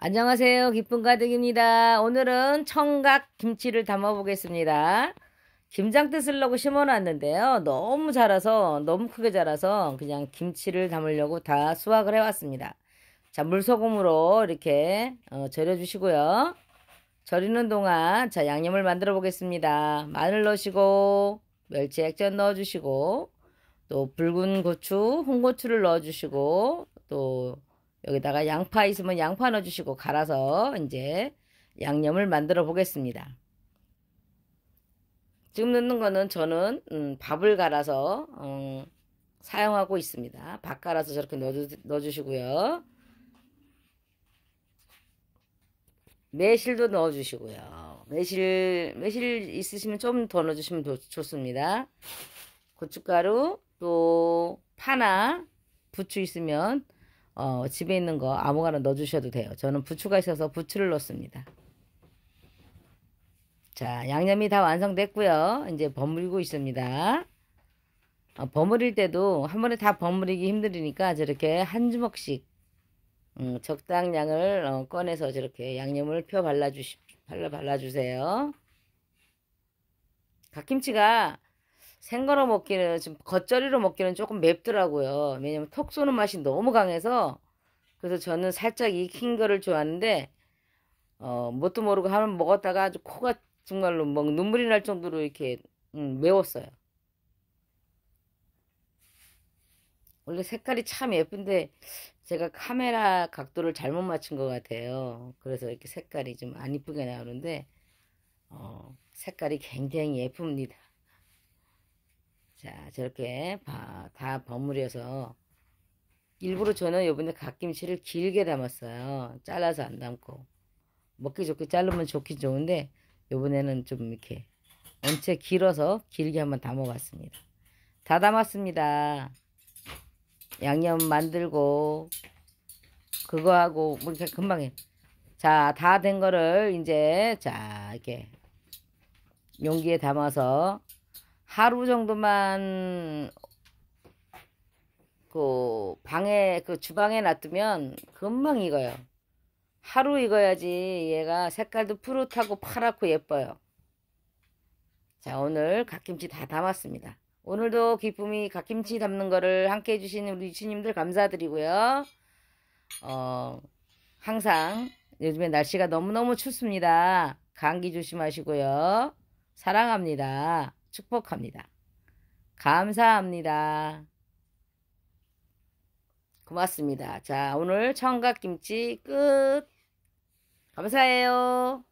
안녕하세요. 기쁨 가득입니다. 오늘은 청각 김치를 담아 보겠습니다. 김장뜯으려고 심어놨는데요. 너무 자라서 너무 크게 자라서 그냥 김치를 담으려고 다 수확을 해왔습니다. 자 물소금으로 이렇게 어, 절여주시고요. 절이는 동안 자 양념을 만들어 보겠습니다. 마늘 넣으시고 멸치 액젓 넣어주시고 또 붉은 고추, 홍고추를 넣어주시고 또 여기다가 양파 있으면 양파 넣어주시고 갈아서 이제 양념을 만들어 보겠습니다. 지금 넣는 거는 저는 음, 밥을 갈아서 음, 사용하고 있습니다. 밥 갈아서 저렇게 넣어주, 넣어주시고요. 매실도 넣어주시고요. 매실 매실 있으시면 좀 더 넣어주시면 도, 좋습니다. 고춧가루 또 파나 부추 있으면 어, 집에 있는 거 아무거나 넣어주셔도 돼요. 저는 부추가 있어서 부추를 넣습니다. 자, 양념이 다 완성됐고요. 이제 버무리고 있습니다. 어, 버무릴 때도 한 번에 다 버무리기 힘들으니까 저렇게 한 주먹씩 음, 적당량을 어, 꺼내서 저렇게 양념을 펴 발라주시, 발라, 발라주세요. 갓김치가 생거로 먹기는 지금 겉절이로 먹기는 조금 맵더라고요. 왜냐면 톡 쏘는 맛이 너무 강해서 그래서 저는 살짝 익힌 거를 좋아하는데 어, 뭣도 모르고 하면 먹었다가 아주 코가 정말로 막 눈물이 날 정도로 이렇게 음, 매웠어요. 원래 색깔이 참 예쁜데 제가 카메라 각도를 잘못 맞춘 것 같아요. 그래서 이렇게 색깔이 좀 안 이쁘게 나오는데 어, 색깔이 굉장히 예쁩니다. 자 저렇게 다 버무려서 일부러 저는 요번에 갓김치를 길게 담았어요. 잘라서 안 담고 먹기 좋게 자르면 좋긴 좋은데 요번에는 좀 이렇게 원체 길어서 길게 한번 담아봤습니다. 다 담았습니다. 양념 만들고 그거 하고 뭐 이렇게 금방 해. 자, 다 된 거를 이제 자, 이렇게 용기에 담아서 하루 정도만 그 방에 그 주방에 놔두면 금방 익어요. 하루 익어야지 얘가 색깔도 푸릇하고 파랗고 예뻐요. 자 오늘 갓김치 다 담았습니다. 오늘도 기쁨이 갓김치 담는 거를 함께 해주신 우리 유치님들 감사드리고요. 어 항상 요즘에 날씨가 너무너무 춥습니다. 감기 조심하시고요. 사랑합니다. 축복합니다. 감사합니다. 고맙습니다. 자, 오늘 청각김치 끝. 감사해요.